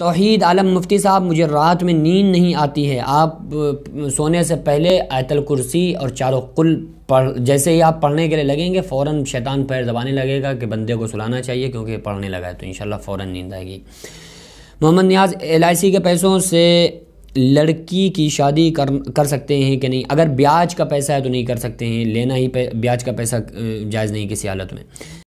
तोहीद आलम मुफ्ती साहब मुझे रात में नींद नहीं आती है आप सोने से पहले आयतल कुर्सी और चारों कुल पढ़ जैसे ही आप पढ़ने के लिए लगेंगे फ़ौरन शैतान पैर दबाने लगेगा कि बंदे को सुलाना चाहिए क्योंकि पढ़ने लगा है तो इन फ़ौरन नींद आएगी मोहम्मद नियाज एल के पैसों से लड़की की शादी कर कर सकते हैं कि नहीं अगर ब्याज का पैसा है तो नहीं कर सकते हैं लेना ही ब्याज का पैसा जायज़ नहीं किसी हालत में